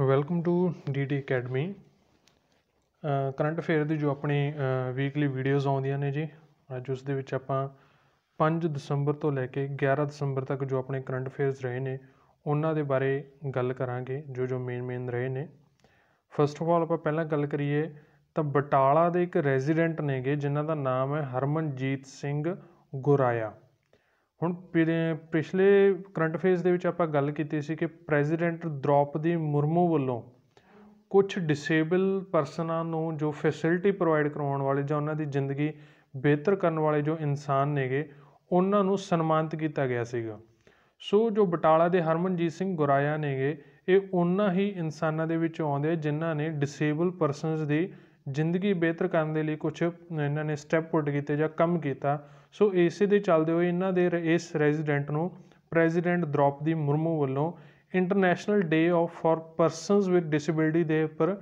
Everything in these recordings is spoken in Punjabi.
welcome to DD academy current affair ਦੀ ਜੋ ਆਪਣੀ ਵੀਕਲੀ ਵੀਡੀਓਜ਼ ਆਉਂਦੀਆਂ ਨੇ ਜੀ ਅੱਜ ਉਸ ਦੇ ਵਿੱਚ ਆਪਾਂ 5 ਦਸੰਬਰ ਤੋਂ ਲੈ ਕੇ 11 ਦਸੰਬਰ ਤੱਕ ਜੋ ਆਪਣੇ ਕਰੰਟ ਅਫੇਅਰਸ ਰਹੇ ਨੇ ਉਹਨਾਂ ਦੇ ਬਾਰੇ ਗੱਲ ਕਰਾਂਗੇ ਜੋ ਜੋ ਮੇਨ ਮੇਨ ਰਹੇ ਨੇ ਫਸਟ ਆਫ ਆਲ ਆਪਾਂ ਪਹਿਲਾਂ ਗੱਲ ਕਰੀਏ ਤਾਂ ਬਟਾਲਾ ਦੇ ਇੱਕ ਰੈਜ਼ੀਡੈਂਟ ਨੇਗੇ ਜਿਨ੍ਹਾਂ ਦਾ ਨਾਮ ਹੈ ਹਰਮਨਜੀਤ ਸਿੰਘ ਗੁਰਾਇਆ ਹੁਣ ਪਿਛਲੇ ਕਰੰਟ ਫੇਸ ਦੇ ਵਿੱਚ ਆਪਾਂ ਗੱਲ ਕੀਤੀ ਸੀ ਕਿ ਪ੍ਰੈਜ਼ੀਡੈਂਟ ਦ੍ਰੋਪਦੀ ਮੁਰਮੂ ਵੱਲੋਂ ਕੁਝ ਡਿਸੇਬਲ ਪਰਸਨਾਂ ਨੂੰ ਜੋ ਫੈਸਿਲਿਟੀ ਪ੍ਰੋਵਾਈਡ ਕਰਾਉਣ ਵਾਲੇ ਜਾਂ ਉਹਨਾਂ ਦੀ ਜ਼ਿੰਦਗੀ ਬਿਹਤਰ ਕਰਨ ਵਾਲੇ ਜੋ ਇਨਸਾਨ ਨੇਗੇ ਉਹਨਾਂ ਨੂੰ ਸਨਮਾਨਿਤ ਕੀਤਾ ਗਿਆ ਸੀਗਾ ਸੋ ਜੋ ਬਟਾਲਾ ਦੇ ਹਰਮਨਜੀਤ ਸਿੰਘ ਗੁਰਾਇਆ ਨੇਗੇ ਇਹ ਉਹਨਾਂ ਹੀ ਇਨਸਾਨਾਂ ਦੇ ਵਿੱਚ ਆਉਂਦੇ ਜਿਨ੍ਹਾਂ ਨੇ ਡਿਸੇਬਲ ਪਰਸਨਸ ਦੀ ਜ਼ਿੰਦਗੀ ਬਿਹਤਰ ਕਰਨ ਦੇ ਲਈ ਕੁਝ ਇਹਨਾਂ ਨੇ ਸਟੈਪ ਪੁੱਟ ਕੀਤੇ ਜਾਂ ਕੰਮ ਕੀਤਾ ਸੋ ਇਸੇ ਦੇ ਚੱਲਦੇ ਹੋਏ ਇਹਨਾਂ ਦੇ ਇਸ ਰੈਜ਼ੀਡੈਂਟ ਨੂੰ ਪ੍ਰੈਜ਼ੀਡੈਂਟ ਦ੍ਰੋਪਦੀ ਮੁਰਮੂ ਵੱਲੋਂ international day of for persons with disability ਦੇ ਉੱਪਰ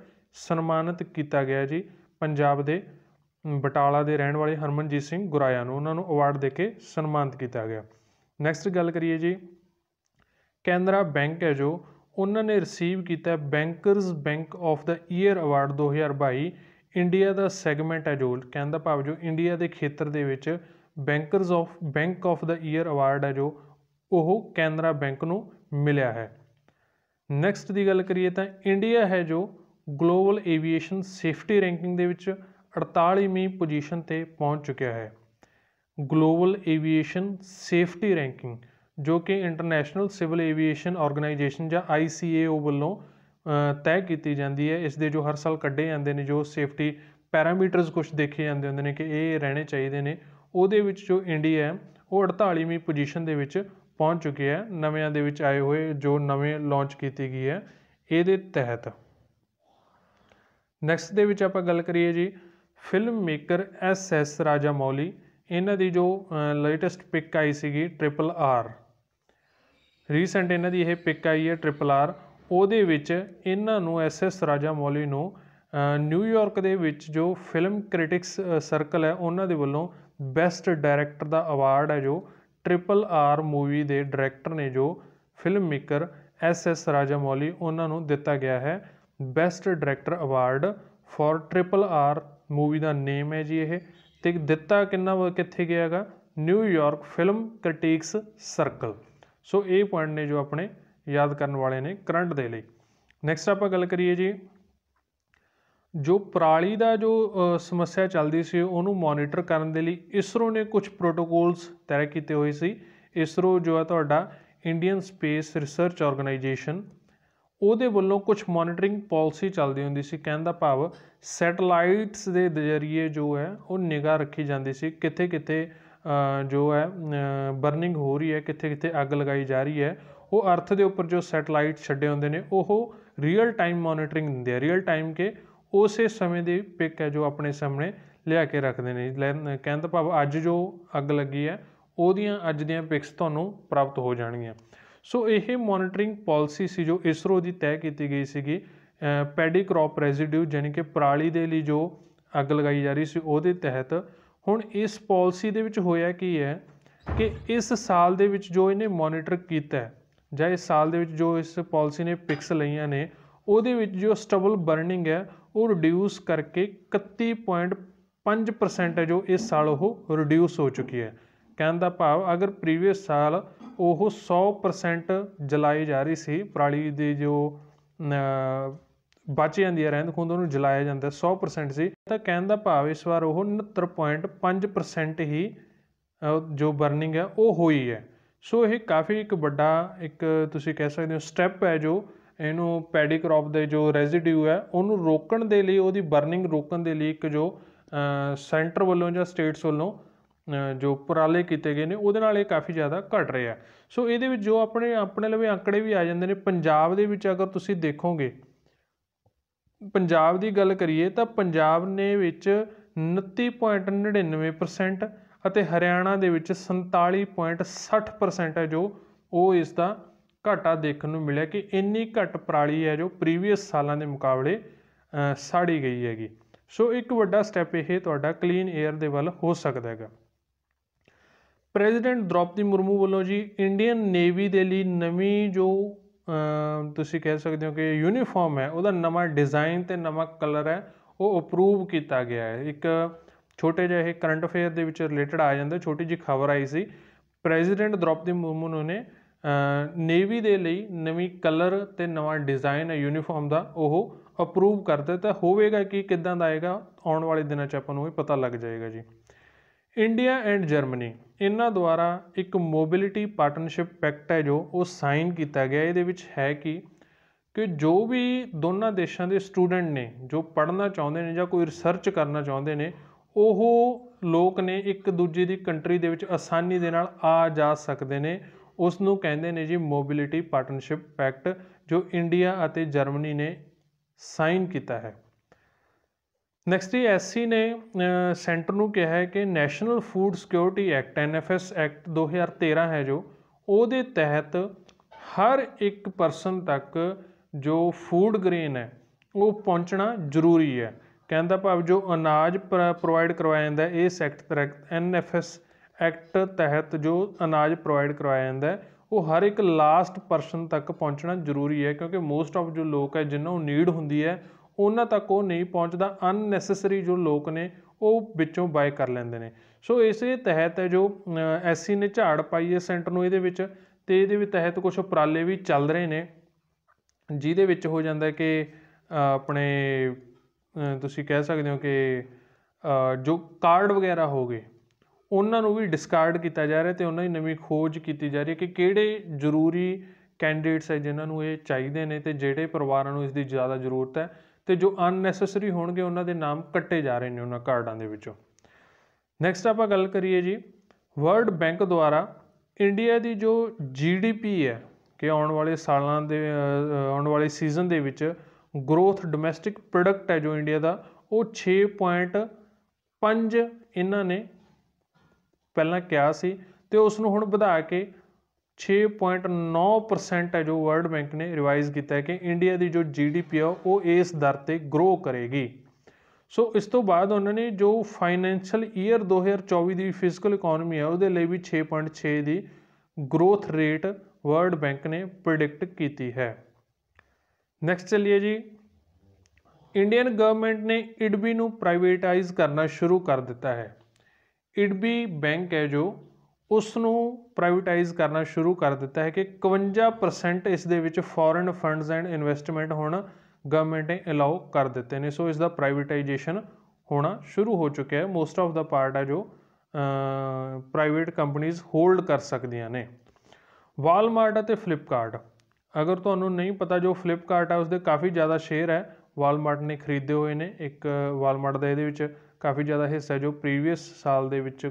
ਸਨਮਾਨਿਤ ਕੀਤਾ ਗਿਆ ਜੀ ਪੰਜਾਬ ਦੇ ਬਟਾਲਾ ਦੇ ਰਹਿਣ ਵਾਲੇ ਹਰਮਨਜੀਤ ਸਿੰਘ ਗੁਰਾਇਆ ਨੂੰ ਉਹਨਾਂ ਨੂੰ ਅਵਾਰਡ ਦੇ ਕੇ ਸਨਮਾਨਿਤ ਕੀਤਾ ਗਿਆ ਨੈਕਸਟ ਗੱਲ ਕਰੀਏ ਜੀ ਕੈਨਰਾ ਬੈਂਕ ਹੈ ਜੋ ਉਹਨਾਂ ਨੇ ਰਿਸੀਵ ਕੀਤਾ bankers bank of the year award 2022 India ਦਾ ਸੈਗਮੈਂਟ ਹੈ ਜੋ ਕਹਿਣ ਦਾ ਭਾਵ ਜੋ ਇੰਡੀਆ ਦੇ ਖੇਤਰ ਦੇ ਵਿੱਚ bankers of bank of the year award ਹੈ ਜੋ ਉਹ ਕੈਨਰਾ ਬੈਂਕ ਨੂੰ ਮਿਲਿਆ ਹੈ ਨੈਕਸਟ ਦੀ ਗੱਲ ਕਰੀਏ ਤਾਂ ਇੰਡੀਆ ਹੈ ਜੋ ਗਲੋਬਲ ਏਵੀਏਸ਼ਨ ਸੇਫਟੀ ਰੈਂਕਿੰਗ ਦੇ ਵਿੱਚ 48ਵੀਂ ਪੋਜੀਸ਼ਨ ਤੇ ਪਹੁੰਚ ਚੁੱਕਿਆ ਹੈ ਗਲੋਬਲ ਏਵੀਏਸ਼ਨ ਸੇਫਟੀ ਰੈਂਕਿੰਗ ਜੋ ਕਿ ਇੰਟਰਨੈਸ਼ਨਲ ਸਿਵਲ ਏਵੀਏਸ਼ਨ ਆਰਗੇਨਾਈਜੇਸ਼ਨ ਜਾਂ ICAO ਵੱਲੋਂ ਤੈਅ ਕੀਤੀ ਜਾਂਦੀ ਹੈ ਇਸ ਦੇ ਜੋ ਹਰ ਸਾਲ ਕੱਢੇ ਜਾਂਦੇ ਨੇ ਜੋ ਸੇਫਟੀ ਪੈਰਾਮੀਟਰਸ ਕੁਝ ਦੇਖੇ ਜਾਂਦੇ ਹੁੰਦੇ ਨੇ ਕਿ ਇਹ ਰਹਿਣੇ ਚਾਹੀਦੇ ਨੇ ਉਹਦੇ ਵਿੱਚ ਜੋ ਇੰਡੀਆ ਹੈ ਉਹ 48ਵੀਂ ਪੋਜੀਸ਼ਨ ਦੇ ਵਿੱਚ ਪਹੁੰਚ ਚੁੱਕੀ ਹੈ ਨਵਿਆਂ ਦੇ ਵਿੱਚ ਆਏ ਹੋਏ ਜੋ ਨਵੇਂ ਲਾਂਚ ਕੀਤੀ ਗਈ ਹੈ ਇਹਦੇ ਤਹਿਤ ਨੈਕਸਟ ਦੇ ਵਿੱਚ ਆਪਾਂ ਗੱਲ ਕਰੀਏ ਜੀ ਫਿਲਮ ਮੇਕਰ ਐਸ ਐਸ ਰਾਜਾ ਮੌਲੀ ਇਹਨਾਂ ਦੀ ਜੋ ਲੇਟੈਸਟ ਪਿਕ ਆਈ ਸੀਗੀ ਟ੍ਰਿਪਲ ਆਰ ਰੀਸੈਂਟ ਇਹਨਾਂ ਦੀ ਇਹ ਪਿਕ ਆਈ ਹੈ ਟ੍ਰਿਪਲ ਆਰ ਉਹਦੇ ਵਿੱਚ ਇਹਨਾਂ ਨੂੰ ਐਸਐਸ ਮੌਲੀ ਨੂੰ ਨਿਊਯਾਰਕ ਦੇ ਵਿੱਚ ਜੋ ਫਿਲਮ ਕ੍ਰਿਟਿਕਸ ਸਰਕਲ ਹੈ ਉਹਨਾਂ ਦੇ ਵੱਲੋਂ ਬੈਸਟ ਡਾਇਰੈਕਟਰ ਦਾ ਅਵਾਰਡ ਹੈ ਜੋ ਟ੍ਰਿਪਲ ਆਰ ਮੂਵੀ ਦੇ ਡਾਇਰੈਕਟਰ ਨੇ ਜੋ film maker S S Mouli ਉਹਨਾਂ ਨੂੰ ਦਿੱਤਾ ਗਿਆ ਹੈ best director award for triple R movie ਦਾ ਨੇਮ ਹੈ ਜੀ ਇਹ ਤੇ ਦਿੱਤਾ ਕਿੰਨਾ ਕਿੱਥੇ ਗਿਆਗਾ New York film critics circle so ਇਹ ਪੁਆਇੰਟ ਨੇ ਜੋ ਆਪਣੇ ਯਾਦ ਕਰਨ ਵਾਲੇ ਨੇ ਕਰੰਟ ਦੇ ਲਈ ਨੈਕਸਟ ਆਪਾਂ ਗੱਲ ਕਰੀਏ ਜੀ ਜੋ ਪ੍ਰਾਲੀ ਦਾ ਜੋ ਸਮੱਸਿਆ ਚੱਲਦੀ ਸੀ ਉਹਨੂੰ ਮੋਨੀਟਰ ਕਰਨ ਦੇ ਲਈ ਇਸਰੋ ਨੇ ਕੁਝ ਪ੍ਰੋਟੋਕੋਲਸ ਤੈਅ ਕੀਤੇ ਹੋਏ ਸੀ ਇਸਰੋ ਜੋ ਹੈ ਤੁਹਾਡਾ ਇੰਡੀਅਨ ਸਪੇਸ ਰਿਸਰਚ ਆਰਗੇਨਾਈਜੇਸ਼ਨ ਉਹਦੇ ਵੱਲੋਂ ਕੁਝ ਮੋਨੀਟਰਿੰਗ ਪਾਲਿਸੀ ਚੱਲਦੀ ਹੁੰਦੀ ਸੀ ਕਹਿਣ ਦਾ ਭਾਵ ਸੈਟਲਾਈਟਸ ਦੇ ਜ਼ਰੀਏ ਜੋ ਹੈ ਉਹ ਨਿਗਾਹ ਰੱਖੀ ਜਾਂਦੀ ਸੀ ਕਿੱਥੇ ਕਿੱਥੇ ਜੋ ਹੈ ਬਰਨਿੰਗ ਹੋ ਰਹੀ ਹੈ ਕਿੱਥੇ ਕਿੱਥੇ ਅੱਗ ਲਗਾਈ ਜਾ ਰਹੀ ਹੈ ਉਹ ਅਰਥ ਦੇ ਉੱਪਰ ਜੋ ਸੈਟਲਾਈਟ ਛੱਡੇ ਹੁੰਦੇ ਨੇ ਉਹ ਰੀਅਲ ਟਾਈਮ ਮੋਨੀਟਰਿੰਗ ਦਿੰਦੇ ਆ ਰੀਅਲ ਟਾਈਮ ਕੇ ਉਸੇ ਸਮੇਂ ਦੀ ਪਿਕ ਹੈ ਜੋ ਆਪਣੇ ਸਾਹਮਣੇ ਲਿਆ ਕੇ ਰੱਖਦੇ ਨੇ ਕਹਿਣ ਦਾ ਭਾਵ ਅੱਜ ਜੋ ਅੱਗ ਲੱਗੀ ਹੈ ਉਹਦੀਆਂ ਅੱਜ ਦੀਆਂ ਪਿਕਸ ਤੁਹਾਨੂੰ ਪ੍ਰਾਪਤ ਹੋ ਜਾਣਗੀਆਂ ਸੋ ਇਹ ਮੋਨੀਟਰਿੰਗ ਪਾਲਿਸੀ ਸੀ ਜੋ ਇਸਰੋ ਦੀ ਤੈਅ ਕੀਤੀ ਗਈ ਸੀਗੀ ਪੈਡੀ ਕ੍ਰੌਪ ਰੈਜ਼ੀਡਿਊ ਜਾਨੀ ਕਿ ਪਰਾਲੀ ਦੇ ਲਈ ਜੋ ਅੱਗ ਲਗਾਈ ਜਾ ਰਹੀ ਸੀ ਉਹਦੇ ਤਹਿਤ ਹੁਣ ਇਸ ਪਾਲਿਸੀ ਦੇ ਵਿੱਚ ਹੋਇਆ ਕੀ ਹੈ ਕਿ ਇਸ ਸਾਲ ਦੇ ਵਿੱਚ ਜੋ ਇਹਨੇ ਮੋਨੀਟਰ ਕੀਤਾ ਹੈ ਜਾਂ ਇਸ ਸਾਲ ਦੇ ਵਿੱਚ ਜੋ ਇਸ ਪਾਲਿਸੀ ਨੇ ਪਿਕਸ ਲਈਆਂ ਨੇ ਉਹਦੇ ਵਿੱਚ ਜੋ ਸਟਬਲ ਬਰਨਿੰਗ ਹੈ ਉਹ ਰਿਡਿਊਸ ਕਰਕੇ 31.5% ਹੈ ਜੋ ਇਸ ਸਾਲ ਉਹ ਰਿਡਿਊਸ ਹੋ ਚੁੱਕੀ ਹੈ ਕਹਿਣ ਦਾ ਭਾਵ ਅਗਰ ਪ੍ਰੀਵੀਅਸ ਸਾਲ ਉਹ 100% ਜਲਾਈ ਜਾ ਰਹੀ ਸੀ ਪਰਾਲੀ ਦੇ ਜੋ ਬਚ ਜਾਂਦੀ ਹੈ ਰਹਿੰਦ ਖੁੰਦ ਉਹਨੂੰ ਜਲਾਇਆ ਜਾਂਦਾ 100% ਸੀ ਤਾਂ ਕਹਿਣ ਦਾ ਭਾਵ ਇਸ ਵਾਰ ਉਹ 69.5% ਹੀ ਜੋ ਬਰਨਿੰਗ ਹੈ ਉਹ ਹੋਈ ਹੈ ਸੋ ਇਹ ਕਾਫੀ ਇੱਕ ਵੱਡਾ ਇੱਕ ਤੁਸੀਂ ਕਹਿ ਸਕਦੇ ਹੋ ਸਟੈਪ ਹੈ ਜੋ ਇਹਨੂੰ ਪੈਡੀ ਕ੍ਰੌਪ ਦੇ ਜੋ ਰੈਜ਼ੀਡਿਊ ਹੈ ਉਹਨੂੰ ਰੋਕਣ ਦੇ ਲਈ ਉਹਦੀ ਬਰਨਿੰਗ ਰੋਕਣ ਦੇ ਲਈ ਇੱਕ ਜੋ ਸੈਂਟਰ ਵੱਲੋਂ ਜਾਂ ਸਟੇਟਸ ਵੱਲੋਂ ਜੋ ਉਪਰਾਲੇ ਕੀਤੇ ਗਏ ਨੇ ਉਹਦੇ ਨਾਲ ਇਹ ਕਾਫੀ ਜ਼ਿਆਦਾ ਘਟ ਰਿਹਾ ਸੋ ਇਹਦੇ ਵਿੱਚ ਜੋ ਆਪਣੇ ਆਪਣੇ ਲਵੇ ਅੰਕੜੇ ਵੀ ਆ ਜਾਂਦੇ ਨੇ ਪੰਜਾਬ ਦੇ ਵਿੱਚ ਅਗਰ ਤੁਸੀਂ ਦੇਖੋਗੇ ਪੰਜਾਬ ਦੀ ਗੱਲ ਕਰੀਏ ਤਾਂ ਪੰਜਾਬ ਨੇ ਵਿੱਚ 29.99% ਅਤੇ ਹਰਿਆਣਾ ਦੇ ਵਿੱਚ 47.60% ਹੈ ਜੋ ਉਹ ਇਸ ਦਾ ਘਾਟਾ ਦੇਖਣ ਨੂੰ ਮਿਲਿਆ ਕਿ ਇੰਨੀ ਘੱਟ ਪਰਾਲੀ ਹੈ ਜੋ ਪ੍ਰੀਵੀਅਸ ਸਾਲਾਂ ਦੇ ਮੁਕਾਬਲੇ ਸਾੜੀ ਗਈ ਹੈਗੀ ਸੋ ਇੱਕ ਵੱਡਾ ਸਟੈਪ ਇਹ ਤੁਹਾਡਾ ਕਲੀਨ 에ਅਰ ਦੇ ਵੱਲ ਹੋ ਸਕਦਾ ਹੈਗਾ ਪ੍ਰੈਜ਼ੀਡੈਂਟ ਦ੍ਰੋਪਦੀ ਮੁਰਮੂ ਵੱਲੋਂ ਜੀ ਇੰਡੀਅਨ ਨੇਵੀ ਦੇ ਲਈ ਨਵੀਂ ਜੋ ਤੁਸੀਂ ਕਹਿ ਸਕਦੇ ਹੋ ਕਿ ਯੂਨੀਫਾਰਮ ਹੈ ਉਹਦਾ ਨਵਾਂ ਡਿਜ਼ਾਈਨ ਤੇ ਨਵਾਂ ਕਲਰ ਹੈ ਉਹ ਅਪਰੂਵ ਕੀਤਾ ਗਿਆ ਹੈ ਇੱਕ ਛੋਟੇ ਜਿਹੇ ਇਹ ਕਰੰਟ ਅਫੇਅਰ ਦੇ ਵਿੱਚ ਰਿਲੇਟਡ ਆ ਜਾਂਦਾ ਛੋਟੀ ਜਿਹੀ ਖਬਰ ਆਈ ਸੀ ਪ੍ਰੈਜ਼ੀਡੈਂਟ ਦ੍ਰੋਪਦੀ ਮੁਰਮੂ ਨੇ ਨੇਵੀ ਦੇ ਲਈ ਨਵੀਂ ਕਲਰ ਤੇ ਨਵਾਂ ਡਿਜ਼ਾਈਨ ਹੈ ਯੂਨੀਫਾਰਮ ਦਾ ਉਹ ਅਪਰੂਵ ਕਰ ਦਿੱਤਾ ਹੋਵੇਗਾ ਕਿ ਕਿੱਦਾਂ ਦਾ ਆਏਗਾ ਆਉਣ ਵਾਲੇ ਦਿਨਾਂ 'ਚ ਆਪਾਂ ਨੂੰ ਇਹ ਪਤਾ ਲੱਗ ਜਾਏਗਾ ਜੀ ਇੰਡੀਆ ਐਂਡ ਜਰਮਨੀ ਇਹਨਾਂ ਦੁਆਰਾ ਇੱਕ ਮੋਬਿਲਿਟੀ ਪਾਰਟਨਰਸ਼ਿਪ ਪੈਕਟ ਹੈ ਜੋ ਉਹ ਸਾਈਨ ਕੀਤਾ ਗਿਆ ਇਹਦੇ ਵਿੱਚ ਹੈ ਕਿ ਕਿ ਜੋ ਵੀ ਦੋਨਾਂ ਦੇਸ਼ਾਂ ਦੇ ਸਟੂਡੈਂਟ ਨੇ ਜੋ ਪੜ੍ਹਨਾ ਚਾਹੁੰਦੇ ਨੇ ਜਾਂ ਕੋਈ ਰਿਸਰਚ ਕਰਨਾ ਚਾਹੁੰਦੇ ਨੇ ਉਹ ਲੋਕ ਨੇ ਇੱਕ ਦੂਜੇ ਦੀ ਕੰਟਰੀ ਦੇ ਵਿੱਚ ਆਸਾਨੀ ਦੇ ਨਾਲ ਆ ਜਾ ਸਕਦੇ ਨੇ ਉਸ ਨੂੰ ਕਹਿੰਦੇ ਨੇ ਜੀ ਮੋਬਿਲਿਟੀ ਪਾਰਟਨਰਸ਼ਿਪ ਪੈਕਟ ਜੋ ਇੰਡੀਆ ਅਤੇ ਜਰਮਨੀ ਨੇ ਸਾਈਨ ਕੀਤਾ ਹੈ ਨੈਕਸਟ ਹੀ ਐਸਸੀ ਨੇ ਸੈਂਟਰ ਨੂੰ ਕਿਹਾ ਹੈ ਕਿ national food security act NFS act 2013 ਹੈ ਜੋ ਉਹਦੇ ਤਹਿਤ ਹਰ ਇੱਕ ਪਰਸਨ ਤੱਕ ਜੋ ਫੂਡ ਗ੍ਰੇਨ ਹੈ ਉਹ ਪਹੁੰਚਣਾ ਜ਼ਰੂਰੀ ਹੈ ਕਹਿੰਦਾ ਭਾਵ ਜੋ ਅਨਾਜ ਪ੍ਰੋਵਾਈਡ ਕਰਵਾਇਆ ਜਾਂਦਾ ਇਹ ਸੈਕਟ ਐਫ ਐਨਐਫਐਸ ਐਕਟ ਤਹਿਤ ਜੋ ਅਨਾਜ ਪ੍ਰੋਵਾਈਡ ਕਰਵਾਇਆ ਜਾਂਦਾ ਉਹ ਹਰ ਇੱਕ ਲਾਸਟ ਪਰਸਨ ਤੱਕ ਪਹੁੰਚਣਾ ਜ਼ਰੂਰੀ ਹੈ ਕਿਉਂਕਿ ਮੋਸਟ ਆਫ ਜੋ ਲੋਕ ਹੈ ਜਿਨ੍ਹਾਂ ਨੂੰ ਨੀਡ ਹੁੰਦੀ ਹੈ ਉਹਨਾਂ ਤੱਕ ਉਹ ਨਹੀਂ ਪਹੁੰਚਦਾ ਅਨਨੈਸੈਸਰੀ ਜੋ ਲੋਕ ਨੇ ਉਹ ਵਿੱਚੋਂ ਬਾਏ ਕਰ ਲੈਂਦੇ ਨੇ ਸੋ ਇਸੇ ਤਹਿਤ ਹੈ ਜੋ ਐਸਸੀ ਨੇ ਝਾੜ ਪਾਈ ਹੈ ਸੈਂਟਰ ਨੂੰ ਇਹਦੇ ਵਿੱਚ ਤੇ ਇਹਦੇ ਵੀ ਤਹਿਤ ਕੁਝ ਉਪਰਾਲੇ ਵੀ ਚੱਲ ਰਹੇ ਨੇ ਜਿਹਦੇ ਵਿੱਚ ਹੋ ਜਾਂਦਾ ਕਿ ਆਪਣੇ ਤੁਸੀਂ ਕਹਿ ਸਕਦੇ ਹੋ ਕਿ ਜੋ ਕਾਰਡ ਵਗੈਰਾ ਹੋ ਗਏ ਉਹਨਾਂ ਨੂੰ ਵੀ ਡਿਸਕਾਰਡ ਕੀਤਾ ਜਾ ਰਿਹਾ ਤੇ ਉਹਨਾਂ ਦੀ ਨਵੀਂ ਖੋਜ ਕੀਤੀ ਜਾ ਰਹੀ ਹੈ ਕਿ ਕਿਹੜੇ ਜ਼ਰੂਰੀ ਕੈਂਡੀਡੇਟਸ ਹੈ ਜਿਨ੍ਹਾਂ ਨੂੰ ਇਹ ਚਾਹੀਦੇ ਨੇ ਤੇ ਜਿਹੜੇ ਪਰਿਵਾਰਾਂ ਨੂੰ ਇਸ ਦੀ ਜ਼ਿਆਦਾ ਜ਼ਰੂਰਤ ਹੈ ਤੇ ਜੋ ਅਨਨੈਸੈਸਰੀ ਹੋਣਗੇ ਉਹਨਾਂ ਦੇ ਨਾਮ ਕੱਟੇ ਜਾ ਰਹੇ ਨੇ ਉਹਨਾਂ ਕਾਰਡਾਂ ਦੇ ਵਿੱਚੋਂ ਨੈਕਸਟ ਆਪਾਂ ਗੱਲ ਕਰੀਏ ਜੀ ਵਰਲਡ ਬੈਂਕ ਦੁਆਰਾ ਇੰਡੀਆ ਦੀ ਜੋ ਜੀਡੀਪੀ ਹੈ ਕਿ ਆਉਣ ਵਾਲੇ ਸਾਲਾਂ ਦੇ ਆਉਣ ਵਾਲੇ ਸੀਜ਼ਨ ਦੇ ਵਿੱਚ ਗਰੋਥ ਡੋਮੈਸਟਿਕ ਪ੍ਰੋਡਕਟ ਹੈ ਜੋ ਇੰਡੀਆ ਦਾ ਉਹ 6.5 ਇਹਨਾਂ ਨੇ ਪਹਿਲਾਂ ਕਿਹਾ ਸੀ ਤੇ ਉਸ ਨੂੰ ਹੁਣ ਵਧਾ ਕੇ 6.9% ਹੈ ਜੋ ਵਰਲਡ ਬੈਂਕ ਨੇ ਰਿਵਾਈਜ਼ ਕੀਤਾ ਹੈ ਕਿ ਇੰਡੀਆ ਦੀ ਜੋ ਜੀਡੀਪੀ ਹੈ ਉਹ ਇਸ ਦਰ ਤੇ ਗਰੋ ਕਰੇਗੀ ਸੋ ਇਸ ਤੋਂ ਬਾਅਦ ਉਹਨਾਂ ਨੇ ਜੋ ਫਾਈਨੈਂਸ਼ੀਅਲ ਈਅਰ 2024 ਦੀ ਫਿਜ਼ੀਕਲ ਇਕਨੋਮੀ ਹੈ ਉਹਦੇ ਲਈ ਵੀ 6.6 ਦੀ ਗਰੋਥ ਰੇਟ ਵਰਲਡ ਬੈਂਕ ਨੇ ਪ੍ਰੈਡਿਕਟ ਕੀਤੀ ਹੈ ਨੈਕਸਟ ਚੱਲੀਏ ਜੀ ਇੰਡੀਅਨ ਗਵਰਨਮੈਂਟ ਨੇ ਇਡਬੀ ਨੂੰ ਪ੍ਰਾਈਵੇਟਾਈਜ਼ ਕਰਨਾ ਸ਼ੁਰੂ ਕਰ ਦਿੱਤਾ ਹੈ ਇਡਬੀ ਬੈਂਕ ਹੈ ਜੋ ਉਸ ਨੂੰ ਪ੍ਰਾਈਵੇਟਾਈਜ਼ ਕਰਨਾ ਸ਼ੁਰੂ ਕਰ ਦਿੱਤਾ ਹੈ ਕਿ 51% ਇਸ ਦੇ ਵਿੱਚ ਫੋਰਨ ਫੰਡਸ ਐਂਡ ਇਨਵੈਸਟਮੈਂਟ ਹੁਣ ਗਵਰਨਮੈਂਟ ਨੇ ਅਲਾਉ ਕਰ ਦਿੱਤੇ ਨੇ ਸੋ ਇਸ ਦਾ ਪ੍ਰਾਈਵੇਟਾਈਜੇਸ਼ਨ ਹੋਣਾ ਸ਼ੁਰੂ ਹੋ ਚੁੱਕਿਆ ਹੈ ਮੋਸਟ ਆਫ ਦਾ ਪਾਰਟ ਹੈ ਜੋ ਪ੍ਰਾਈਵੇਟ ਕੰਪਨੀਆਂ ਹੋਲਡ ਕਰ ਸਕਦੀਆਂ ਨੇ ਵਾਲਮਾਰਟ ਅਤੇ ਫਲਿੱਪਕਾਰਟ ਅਗਰ ਤੁਹਾਨੂੰ ਨਹੀਂ ਪਤਾ ਜੋ ਫਲਿੱਪਕਾਰਟ ਹੈ ਉਸਦੇ ਕਾਫੀ ਜ਼ਿਆਦਾ ਸ਼ੇਅਰ ਹੈ ਵਾਲਮਾਰਟ ਨੇ ਖਰੀਦੇ ਹੋਏ ਨੇ ਇੱਕ ਵਾਲਮਾਰਟ ਦਾ ਇਹਦੇ ਵਿੱਚ ਕਾਫੀ ਜ਼ਿਆਦਾ ਹਿੱਸਾ ਜੋ ਪ੍ਰੀਵੀਅਸ ਸਾਲ ਦੇ ਵਿੱਚ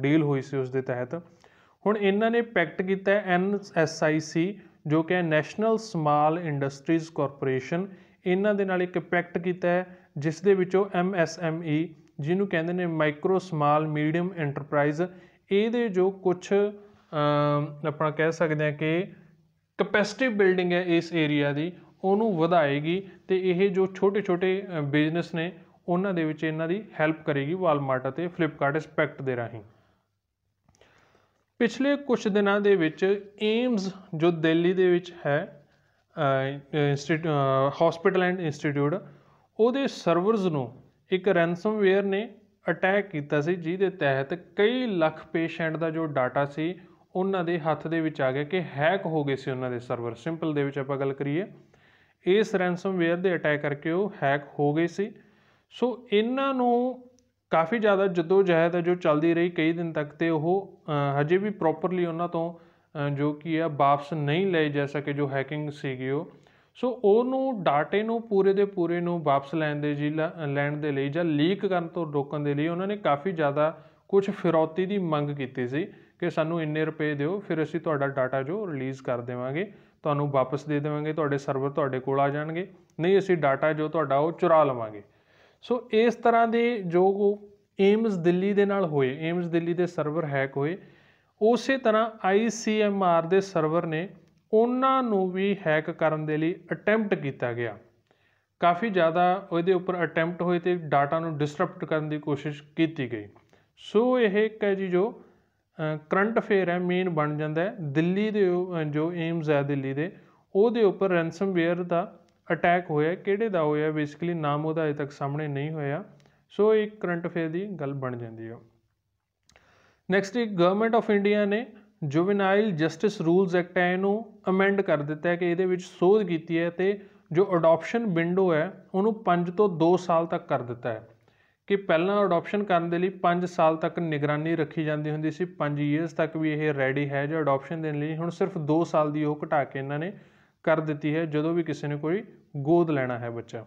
ਡੀਲ ਹੋਈ ਸੀ ਉਸ ਦੇ ਤਹਿਤ ਹੁਣ ਇਹਨਾਂ ਨੇ ਪੈਕਟ ਕੀਤਾ ਹੈ NSIC ਜੋ ਕਿ ਨੈਸ਼ਨਲ ਸਮਾਲ ਇੰਡਸਟਰੀਜ਼ ਕਾਰਪੋਰੇਸ਼ਨ ਇਹਨਾਂ ਦੇ ਨਾਲ ਇੱਕ ਪੈਕਟ ਕੀਤਾ ਹੈ ਜਿਸ ਦੇ ਵਿੱਚੋਂ MSME ਜਿਹਨੂੰ ਕਹਿੰਦੇ ਨੇ ਮਾਈਕਰੋ ਸਮਾਲ ਮੀਡੀਅਮ ਐਂਟਰਪ੍ਰਾਈਜ਼ ਇਹਦੇ ਜੋ ਕੁਝ ਆਪਣਾ ਕਹਿ ਸਕਦੇ ਆ ਕਿ ਕਪੈਸਿਟੀ ਬਿਲਡਿੰਗ ਹੈ ਇਸ ਏਰੀਆ ਦੀ ਉਹਨੂੰ ਵਧਾਏਗੀ ਤੇ ਇਹ ਜੋ ਛੋਟੇ ਛੋਟੇ ਬਿਜ਼ਨਸ ਨੇ ਉਹਨਾਂ ਦੇ ਵਿੱਚ ਇਹਨਾਂ ਦੀ ਹੈਲਪ ਕਰੇਗੀ ਵਾਲਮਾਰਟ ਅਤੇ ਫਲਿੱਪਕਾਰਟ ਐਸਪੈਕਟ ਦੇ ਰਾਹੀਂ ਪਿਛਲੇ ਕੁਝ ਦਿਨਾਂ ਦੇ ਵਿੱਚ ਏਮਸ ਜੋ ਦਿੱਲੀ ਦੇ ਵਿੱਚ ਹੈ ਹਸਪੀਟਲ ਐਂਡ ਇੰਸਟੀਚਿਊਟ ਉਹਦੇ ਸਰਵਰਸ ਨੂੰ ਇੱਕ ਰੈਂਸਮਵੇਅਰ ਨੇ ਅਟੈਕ ਕੀਤਾ ਸੀ ਜਿਹਦੇ ਤਹਿਤ ਕਈ ਲੱਖ ਪੇਸ਼ੈਂਟ ਦਾ ਜੋ ਡਾਟਾ ਸੀ ਉਹਨਾਂ ਦੇ ਹੱਥ ਦੇ ਵਿੱਚ ਆ ਗਿਆ ਕਿ ਹੈਕ ਹੋ ਗਏ ਸੀ ਉਹਨਾਂ ਦੇ ਸਰਵਰ ਸਿੰਪਲ ਦੇ ਵਿੱਚ ਆਪਾਂ ਗੱਲ ਕਰੀਏ ਇਸ ਰੈਂਸਮਵੇਅਰ ਦੇ ਅਟੈਕ ਕਰਕੇ ਉਹ ਹੈਕ ਹੋ ਗਏ ਸੀ ਸੋ ਇਹਨਾਂ ਨੂੰ ਕਾਫੀ ਜ਼ਿਆਦਾ ਜਦੋਂ ਜਹਿਦ ਹੈ ਜੋ ਚੱਲਦੀ ਰਹੀ ਕਈ ਦਿਨ ਤੱਕ ਤੇ ਉਹ ਹਜੇ ਵੀ ਪ੍ਰੋਪਰਲੀ ਉਹਨਾਂ ਤੋਂ ਜੋ ਕੀ ਆ ਵਾਪਸ ਨਹੀਂ ਲਏ ਜਾ ਸਕੇ ਜੋ ਹੈਕਿੰਗ ਸੀਗੀ ਉਹ ਸੋ ਉਹਨੂੰ ਡਾਟੇ ਨੂੰ ਪੂਰੇ ਦੇ ਪੂਰੇ ਨੂੰ ਵਾਪਸ ਲੈਣ ਦੇ ਜੀ ਲੈਣ ਦੇ ਲਈ ਜਾਂ ਲੀਕ ਕਰਨ ਤੋਂ ਰੋਕਣ ਦੇ ਲਈ ਉਹਨਾਂ ਨੇ ਕਾਫੀ ਜ਼ਿਆਦਾ ਕੁਝ ਫਿਰੌਤੀ ਦੀ ਮੰਗ ਕੀਤੀ ਸੀ ਕਿ ਸਾਨੂੰ ਇੰਨੇ ਰੁਪਏ ਦਿਓ ਫਿਰ ਅਸੀਂ ਤੁਹਾਡਾ ਡਾਟਾ ਜੋ ਰਿਲੀਜ਼ ਕਰ ਦੇਵਾਂਗੇ ਤੁਹਾਨੂੰ ਵਾਪਸ ਦੇ ਦੇਵਾਂਗੇ ਤੁਹਾਡੇ ਸਰਵਰ ਤੁਹਾਡੇ ਕੋਲ ਆ ਜਾਣਗੇ ਨਹੀਂ ਅਸੀਂ ਡਾਟਾ ਜੋ ਤੁਹਾਡਾ ਉਹ ਚੁਰਾ ਲਵਾਂਗੇ ਸੋ ਇਸ ਤਰ੍ਹਾਂ ਦੇ ਜੋ ਏਮਸ ਦਿੱਲੀ ਦੇ ਨਾਲ ਹੋਏ ਏਮਸ ਦਿੱਲੀ ਦੇ ਸਰਵਰ ਹੈਕ ਹੋਏ ਉਸੇ ਤਰ੍ਹਾਂ ICMR ਦੇ ਸਰਵਰ ਨੇ ਉਹਨਾਂ ਨੂੰ ਵੀ ਹੈਕ ਕਰਨ ਦੇ ਲਈ ਅਟੈਂਪਟ ਕੀਤਾ ਗਿਆ ਕਾਫੀ ਜ਼ਿਆਦਾ ਉਹਦੇ ਉੱਪਰ ਅਟੈਂਪਟ ਹੋਏ ਤੇ ਡਾਟਾ ਨੂੰ ਡਿਸਟਰਪਟ ਕਰਨ ਦੀ ਕੋਸ਼ਿਸ਼ ਕੀਤੀ ਗਈ ਸੋ ਇਹ ਇੱਕ ਹੈ ਜੀ ਜੋ ਕਰੰਟ ਅਫੇਅਰ ਹੈ ਮੇਨ ਬਣ ਜਾਂਦਾ ਹੈ ਦਿੱਲੀ ਦੇ ਜੋ ਏਮਸ ਹੈ ਦਿੱਲੀ ਦੇ ਉਹਦੇ ਉੱਪਰ ਰੈਂਸਮਵੇਅਰ ਦਾ ਅਟੈਕ ਹੋਇਆ ਕਿਹੜੇ ਦਾ ਹੋਇਆ ਬੇਸਿਕਲੀ ਨਾਮ ਉਹਦਾ ਅਜੇ ਤੱਕ ਸਾਹਮਣੇ ਨਹੀਂ ਹੋਇਆ ਸੋ ਇਹ ਕਰੰਟ ਅਫੇਅਰ ਦੀ ਗੱਲ ਬਣ ਜਾਂਦੀ ਹੈ ਨੈਕਸਟ ਇੱਕ ਗਵਰਨਮੈਂਟ ਆਫ ਇੰਡੀਆ ਨੇ ਜੁਵਨਾਈਲ ਜਸਟਿਸ ਰੂਲਸ ਐਕਟ ਹੈ ਇਹਨੂੰ ਅਮੈਂਡ ਕਰ ਦਿੱਤਾ ਹੈ ਕਿ ਇਹਦੇ ਵਿੱਚ ਸੋਧ ਕੀਤੀ ਹੈ ਤੇ ਜੋ ਅਡਾਪਸ਼ਨ ਵਿੰਡੋ ਹੈ ਉਹਨੂੰ 5 ਤੋਂ 2 ਸਾਲ ਤੱਕ ਕਰ ਦਿੱਤਾ ਹੈ ਕਿ ਪਹਿਲਾਂ ਅਡਾਪਸ਼ਨ ਕਰਨ ਦੇ ਲਈ 5 ਸਾਲ ਤੱਕ ਨਿਗਰਾਨੀ ਰੱਖੀ ਜਾਂਦੀ ਹੁੰਦੀ ਸੀ 5 ਇਅਰਸ ਤੱਕ ਵੀ ਇਹ ਰੈਡੀ ਹੈ ਜੋ ਅਡਾਪਸ਼ਨ ਦੇਣ ਲਈ ਹੁਣ ਸਿਰਫ 2 ਸਾਲ ਦੀ ਉਹ ਘਟਾ ਕੇ ਇਹਨਾਂ ਨੇ ਕਰ ਦਿੱਤੀ ਹੈ ਜਦੋਂ ਵੀ ਕਿਸੇ ਨੇ ਕੋਈ ਗੋਦ ਲੈਣਾ ਹੈ ਬੱਚਾ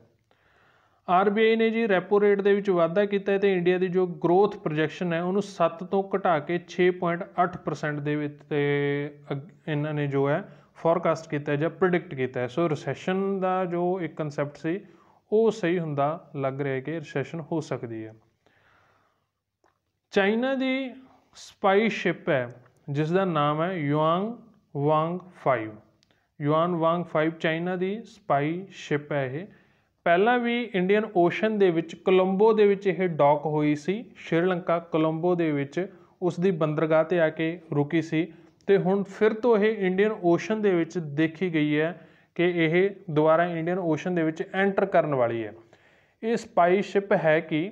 ਆਰਬੀਆਈ ਨੇ ਜੀ ਰੈਪੋ ਰੇਟ ਦੇ ਵਿੱਚ ਵਾਧਾ ਕੀਤਾ ਤੇ ਇੰਡੀਆ ਦੀ ਜੋ ਗਰੋਥ ਪ੍ਰੋਜੈਕਸ਼ਨ ਹੈ ਉਹਨੂੰ 7 ਤੋਂ ਘਟਾ ਕੇ 6.8% ਦੇ ਵਿੱਚ ਤੇ ਇਹਨਾਂ ਨੇ ਜੋ ਹੈ ਫੋਰਕਾਸਟ ਕੀਤਾ ਜਾਂ ਪ੍ਰੈਡਿਕਟ ਕੀਤਾ ਸੋ ਰੈਸੈਸ਼ਨ ਦਾ ਜੋ ਇੱਕ ਕਨਸੈਪਟ ਸੀ ਉਹ ਸਹੀ ਹੁੰਦਾ ਲੱਗ ਰਿਹਾ ਕਿ ਰਿਸੈਸ਼ਨ ਹੋ ਸਕਦੀ ਹੈ ਚਾਈਨਾ ਦੀ ਸਪਾਈ ਸ਼ਿਪ ਹੈ ਜਿਸ ਦਾ ਨਾਮ ਹੈ ਯੂਆਂਗ ਵਾਂਗ 5 ਯੁਆਨ ਵਾਂਗ 5 ਚਾਈਨਾ ਦੀ ਸਪਾਈ ਸ਼ਿਪ ਹੈ ਇਹ ਪਹਿਲਾਂ ਵੀ ਇੰਡੀਅਨ ਓਸ਼ਨ ਦੇ ਵਿੱਚ ਕੋਲੰਬੋ ਦੇ ਵਿੱਚ ਇਹ ਡੌਕ ਹੋਈ ਸੀ ਸ਼੍ਰੀਲੰਕਾ ਕੋਲੰਬੋ ਦੇ ਵਿੱਚ ਉਸ ਦੀ ਬੰਦਰਗਾਹ ਤੇ ਆ ਕੇ ਰੁਕੀ ਸੀ ਤੇ ਹੁਣ ਫਿਰ ਤੋਂ ਇਹ ਇੰਡੀਅਨ ਓਸ਼ਨ ਦੇ ਵਿੱਚ ਦੇਖੀ ਗਈ ਹੈ ਕਿ ਇਹ ਦੁਬਾਰਾ ਇੰਡੀਅਨ ਓਸ਼ਨ ਦੇ ਵਿੱਚ ਐਂਟਰ ਕਰਨ ਵਾਲੀ ਹੈ ਇਹ ਸਪਾਈ ਸ਼ਿਪ ਹੈ ਕਿ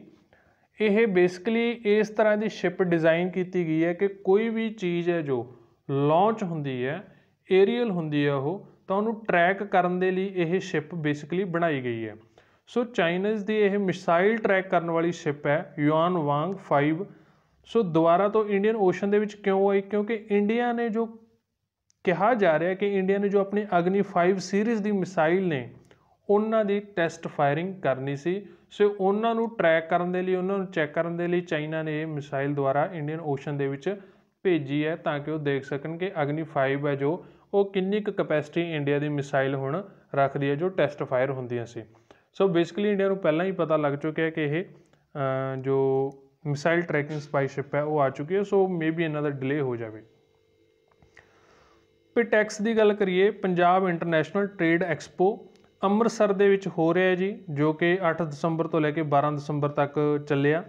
ਇਹ ਬੇਸਿਕਲੀ ਇਸ ਤਰ੍ਹਾਂ ਦੀ ਸ਼ਿਪ ਡਿਜ਼ਾਈਨ ਕੀਤੀ ਗਈ ਹੈ ਕਿ ਕੋਈ ਵੀ ਚੀਜ਼ ਹੈ ਜੋ ਲਾਂਚ ਹੁੰਦੀ ਹੈ ਏਰੀਅਲ ਹੁੰਦੀ ਹੈ ਉਹ ਤਾਂ ਉਹਨੂੰ ਟਰੈਕ ਕਰਨ ਦੇ ਲਈ ਇਹ ਸ਼ਿਪ ਬੇਸਿਕਲੀ ਬਣਾਈ ਗਈ ਹੈ ਸੋ ਚਾਈਨੀਜ਼ ਦੀ ਇਹ ਮਿਸਾਈਲ ਟਰੈਕ ਕਰਨ ਵਾਲੀ ਸ਼ਿਪ ਹੈ ਯੂਆਨ ਵਾਂਗ 5 ਸੋ ਦੁਬਾਰਾ ਤੋਂ ਇੰਡੀਅਨ ਓਸ਼ਨ ਦੇ ਵਿੱਚ ਕਿਉਂ ਆਈ ਕਿਉਂਕਿ ਇੰਡੀਆ ਨੇ ਜੋ ਕਿਹਾ ਜਾ ਰਿਹਾ ਕਿ ਇੰਡੀਆ ਨੇ ਜੋ ਆਪਣੀ ਅਗਨੀ 5 ਸੀਰੀਜ਼ ਦੀ ਮਿਸਾਈਲ ਨੇ ਉਹਨਾਂ ਦੀ ਟੈਸਟ ਫਾਇਰਿੰਗ ਕਰਨੀ ਸੀ ਸੋ ਉਹਨਾਂ ਨੂੰ ਟਰੈਕ ਕਰਨ ਦੇ ਲਈ ਉਹਨਾਂ ਨੂੰ ਚੈੱਕ ਕਰਨ ਦੇ ਲਈ ਚਾਈਨਾ ਨੇ ਇਹ ਮਿਸਾਈਲ ਦੁਆਰਾ ਇੰਡੀਅਨ ਓਸ਼ਨ ਦੇ ਵਿੱਚ ਭੇਜੀ ਹੈ ਤਾਂ ਕਿ ਉਹ ਦੇਖ ਸਕਣ ਕਿ ਅਗਨੀ 5 ਹੈ ਜੋ ਉਹ ਕਿੰਨੀ ਕੁ ਕਪੈਸਿਟੀ ਇੰਡੀਆ ਦੀ ਮਿਸਾਈਲ ਹੁਣ ਰੱਖਦੀ ਹੈ ਜੋ ਟੈਸਟ ਫਾਇਰ ਹੁੰਦੀਆਂ ਸੀ ਸੋ ਬੇਸਿਕਲੀ ਇੰਡੀਆ ਨੂੰ ਪਹਿਲਾਂ ਹੀ ਪਤਾ ਲੱਗ ਚੁੱਕਿਆ ਹੈ ਕਿ ਇਹ ਜੋ ਮਿਸਾਈਲ ਟਰੈਕਿੰਗ ਸਪਾਈ ਸ਼ਿਪ ਹੈ ਉਹ ਆ ਚੁੱਕੀ ਹੈ ਸੋ ਮੇਬੀ ਇਹਨਾਂ ਦਾ ਡਿਲੇ ਹੋ ਜਾਵੇ ਪਿਟੈਕਸ ਦੀ ਗੱਲ ਕਰੀਏ Punjab international trade expo Amritsar ਦੇ ਵਿੱਚ ਹੋ ਰਿਹਾ ਹੈ ਜੀ ਜੋ ਕਿ 8 ਦਸੰਬਰ ਤੋਂ ਲੈ ਕੇ 12 ਦਸੰਬਰ ਤੱਕ ਚੱਲਿਆ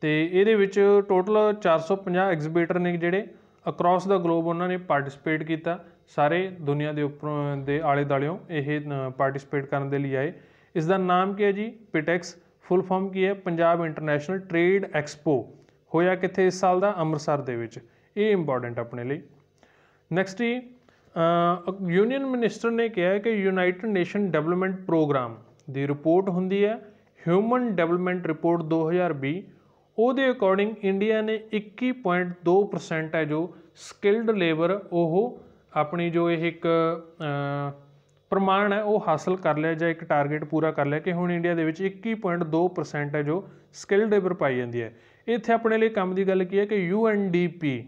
ਤੇ ਇਹਦੇ ਵਿੱਚ ਟੋਟਲ 450 ਐਗਜ਼ੀਬਿਟਰ ਨੇ ਜਿਹੜੇ ਅਕ੍ਰੋਸ ਦਾ ਗਲੋਬ ਉਹਨਾਂ ਨੇ ਪਾਰਟਿਸਿਪੇਟ ਕੀਤਾ ਸਾਰੇ ਦੁਨੀਆ ਦੇ ਉੱਪਰ ਦੇ ਆਲੇ ਦਾਲਿਓ ਇਹ ਪਾਰਟਿਸਿਪੇਟ ਕਰਨ ਦੇ ਲਈ ਆਏ ਇਸ ਦਾ ਨਾਮ ਕੀ ਹੈ ਜੀ ਪਿਟੈਕਸ ਫੁੱਲ ਫਾਰਮ ਕੀ ਹੈ ਪੰਜਾਬ ਇੰਟਰਨੈਸ਼ਨਲ ਟ੍ਰੇਡ ਐਕਸਪੋ ਹੋਇਆ ਕਿੱਥੇ ਇਸ ਸਾਲ ਦਾ ਅੰਮ੍ਰਿਤਸਰ ਦੇ ਵਿੱਚ ਇਹ ਇੰਪੋਰਟੈਂਟ ਆਪਣੇ ਲਈ ਨੈਕਸਟ ਹੀ ਯੂਨੀਅਨ ਮਿਨਿਸਟਰ ਨੇ ਕਿਹਾ ਕਿ ਯੂਨਾਈਟਿਡ ਨੇਸ਼ਨ ਡਿਵੈਲਪਮੈਂਟ ਪ੍ਰੋਗਰਾਮ ਦੀ ਰਿਪੋਰਟ ਹੁੰਦੀ ਹੈ ਹਿਊਮਨ ਡਿਵੈਲਪਮੈਂਟ ਰਿਪੋਰਟ 2020 ਉਹਦੇ ਅਕੋਰਡਿੰਗ ਇੰਡੀਆ ਨੇ 21.2% ਹੈ ਜੋ ਸਕਿਲਡ ਲੇਬਰ ਉਹ ਆਪਣੀ ਜੋ ਇਹ ਇੱਕ ਪ੍ਰਮਾਣ ਹੈ ਉਹ ਹਾਸਲ ਕਰ ਲਿਆ ਜਾਂ ਇੱਕ ਟਾਰਗੇਟ ਪੂਰਾ ਕਰ ਲਿਆ ਕਿ ਹੁਣ ਇੰਡੀਆ ਦੇ ਵਿੱਚ 21.2% ਹੈ ਜੋ ਸਕਿਲਡ ਲੇਬਰ ਪਾਈ ਜਾਂਦੀ ਹੈ ਇੱਥੇ ਆਪਣੇ ਲਈ ਕੰਮ ਦੀ ਗੱਲ ਕੀ ਹੈ ਕਿ UNDP